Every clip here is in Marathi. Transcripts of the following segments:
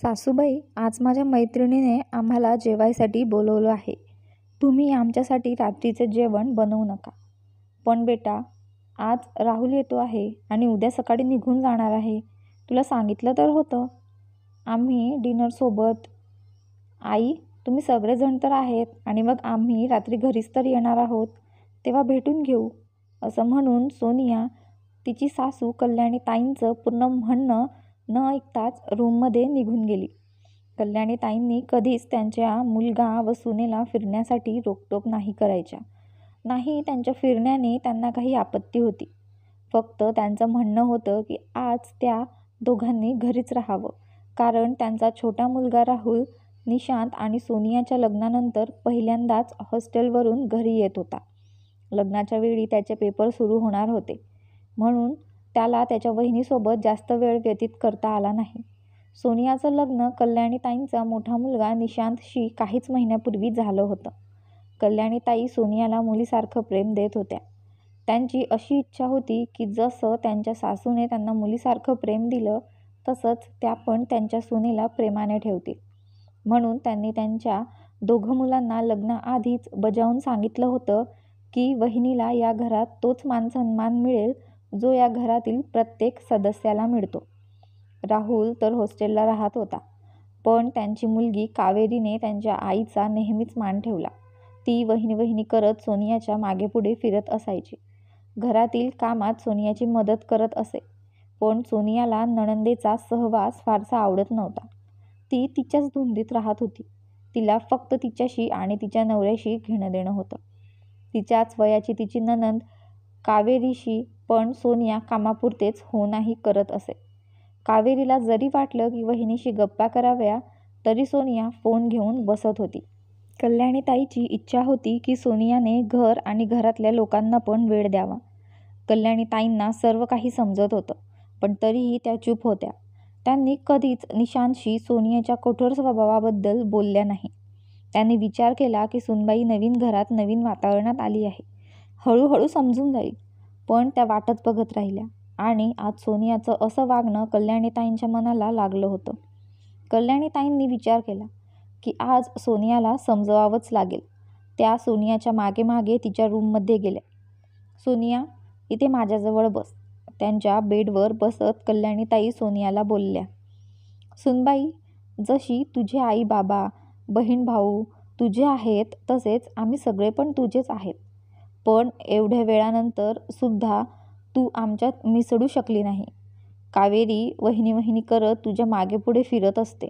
सासूबाई आज माझ्या मैत्रिणीने आम्हाला जेवायसाठी बोलवलं आहे तुम्ही आमच्यासाठी रात्रीचं जेवण बनवू नका पण बेटा आज राहुल येतो आहे आणि उद्या सकाळी निघून जाणार आहे तुला सांगितलं तर होतं आम्ही डिनरसोबत आई तुम्ही सगळेजण तर आहेत आणि मग आम्ही रात्री घरीच तर येणार आहोत तेव्हा भेटून घेऊ असं म्हणून सोनिया तिची सासू कल्याणी ताईंचं पूर्ण म्हणणं न ऐकताच रूममध्ये निघून गेली कल्याणी ताईंनी कधीच त्यांच्या मुलगा व सुनेला फिरण्यासाठी रोकटोक नाही करायच्या नाही त्यांच्या फिरण्याने त्यांना काही आपत्ती होती फक्त त्यांचं म्हणणं होतं की आज त्या दोघांनी घरीच राहावं कारण त्यांचा छोटा मुलगा राहुल निशांत आणि सोनियाच्या लग्नानंतर पहिल्यांदाच हॉस्टेलवरून घरी येत होता लग्नाच्या वेळी त्याचे पेपर सुरू होणार होते म्हणून त्याला त्याच्या वहिनीसोबत जास्त वेळ व्यतीत करता आला नाही सोनियाचं लग्न कल्याणीताईंचा मोठा मुलगा निशांतशी काहीच महिन्यापूर्वी झालं होतं कल्याणीताई सोनियाला मुलीसारखं प्रेम देत होत्या त्यांची अशी इच्छा होती की जसं त्यांच्या सासूने त्यांना मुलीसारखं प्रेम दिलं तसंच त्या पण त्यांच्या सुनेला प्रेमाने ठेवतील म्हणून त्यांनी त्यांच्या दोघं मुलांना लग्नाआधीच बजावून सांगितलं होतं की वहिनीला या घरात तोच मानसन्मान मिळेल जो या घरातील प्रत्येक सदस्याला मिळतो राहुल तर हॉस्टेलला राहत होता पण त्यांची मुलगी कावेरीने त्यांच्या आईचा नेहमीच मान ठेवला ती वहिनी वहिनी करत सोनियाच्या मागेपुढे फिरत असायची घरातील कामात सोनियाची मदत करत असे पण सोनियाला नणंदेचा सहवास फारसा आवडत नव्हता ती तिच्याच धुंदीत राहत होती तिला फक्त तिच्याशी आणि तिच्या नवऱ्याशी घेणं देणं होतं तिच्याच वयाची तिची ननंद कावेरीशी पण सोनिया कामापुरतेच हो नाही करत असे कावेरीला जरी वाटलं की वहिनीशी गप्पा कराव्या तरी सोनिया फोन घेऊन बसत होती कल्याणी ताईची इच्छा होती की सोनियाने घर आणि घरातल्या लोकांना पण वेळ द्यावा कल्याणी ताईंना सर्व काही समजत होतं पण तरीही त्या चूप होत्या त्यांनी कधीच निशांतशी सोनियाच्या कठोर स्वभावाबद्दल बोलल्या नाही त्यांनी विचार केला की सुनबाई नवीन घरात नवीन वातावरणात आली आहे हळूहळू समजून जाईल पण त्या वाटत बघत राहिल्या आणि आज सोनियाचं असं वागणं कल्याणीताईंच्या मनाला लागलं होतं कल्याणीताईंनी विचार केला की आज सोनियाला समजवावंच लागेल त्या सोनियाच्या मागे मागे तिच्या रूममध्ये गेल्या सोनिया इथे माझ्याजवळ बस त्यांच्या बेडवर बसत कल्याणीताई सोनियाला बोलल्या सुनबाई जशी तुझे आई बाबा बहीण भाऊ तुझे आहेत तसेच आम्ही सगळे पण तुझेच आहेत पण एवढ्या सुद्धा तू आमच्यात मिसळू शकली नाही. कावेरी वहिनी वहिनी करत तुझ्या मागेपुढे फिरत असते.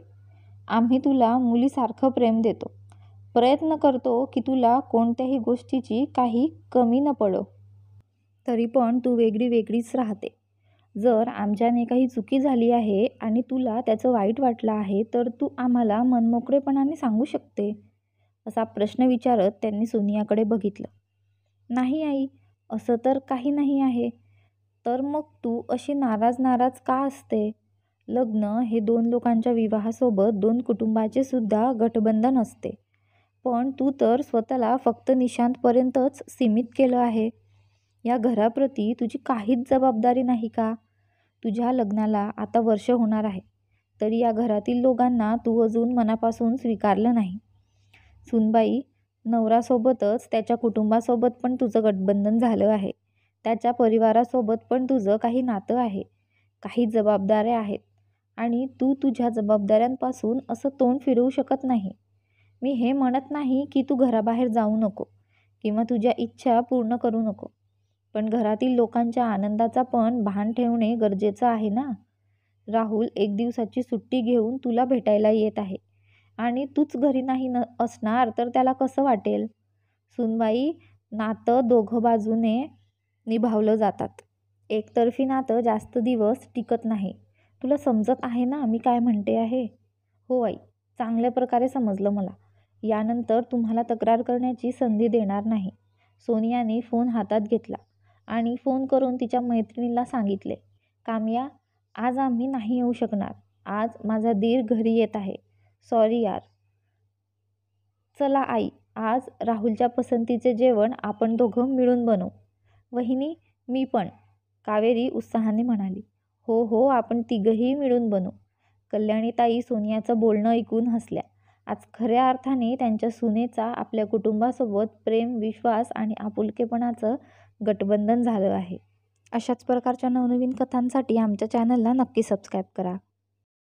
आम्ही तुला मुलीसारखं प्रेम देतो. प्रयत्न करतो की तुला कोणत्याही गोष्टीची काही कमी न पडो. तरी पण तू वेगळी वेगळीच राहते. जर आमच्याने काही चुकी झाली आहे आणि तुला त्याचं वाईट वाटलं आहे तर तू आम्हाला मनमोकळेपणाने सांगू शकते. असा प्रश्न विचारत त्यांनी सोनियाकडे बघितलं. नाही आई असं तर काही नाही आहे तर मग तू अशी नाराज नाराज का असते लग्न हे दोन लोकांच्या विवाहासोबत दोन कुटुंबाचे सुद्धा गटबंधन असते पण तू तर स्वतःला फक्त निशांतपर्यंतच सीमित केलं आहे या घराप्रती तुझी काहीच जबाबदारी नाही का तुझ्या लग्नाला आता वर्ष होणार आहे तरी या घरातील लोकांना तू अजून मनापासून स्वीकारलं नाही सुनबाई नवरासोबतच त्याच्या कुटुंबासोबत पण तुझं गटबंधन झालं आहे त्याच्या परिवारासोबत पण तुझं काही नातं आहे काही जबाबदाऱ्या आहेत आणि तू तुझ्या जबाबदाऱ्यांपासून असं तोंड फिरवू शकत नाही मी हे म्हणत नाही की तू घराबाहेर जाऊ नको किंवा तुझ्या इच्छा पूर्ण करू नको पण घरातील लोकांच्या आनंदाचा पण भान ठेवणे गरजेचं आहे ना राहुल एक दिवसाची सुट्टी घेऊन तुला भेटायला येत आहे आणि तूच घरी नाही न असणार तर त्याला कसं वाटेल सुनबाई नातं दोघं बाजूने निभावलं जातात एकतर्फी नातं जास्त दिवस टिकत नाही तुला समजत आहे ना मी काय म्हणते आहे हो आई चांगल्या प्रकारे समजलं मला यानंतर तुम्हाला तक्रार करण्याची संधी देणार नाही सोनियाने फोन हातात घेतला आणि फोन करून तिच्या मैत्रिणीला सांगितले काम्या आज आम्ही नाही येऊ शकणार आज माझा दीर घरी येत आहे सॉरी यार चला आई आज राहुलच्या पसंतीचे जेवण आपण दोघं मिळून बनवू वहिनी मी पण कावेरी उत्साहाने म्हणाली हो हो आपण तिघंही मिळून बनू कल्याणीताई सोनियाचं बोलणं ऐकून हसल्या आज खऱ्या अर्थाने त्यांच्या सुनेचा आपल्या कुटुंबासोबत प्रेम विश्वास आणि आपुलकेपणाचं गटबंधन झालं आहे अशाच प्रकारच्या नवनवीन कथांसाठी आमच्या चॅनलला नक्की सबस्क्राईब करा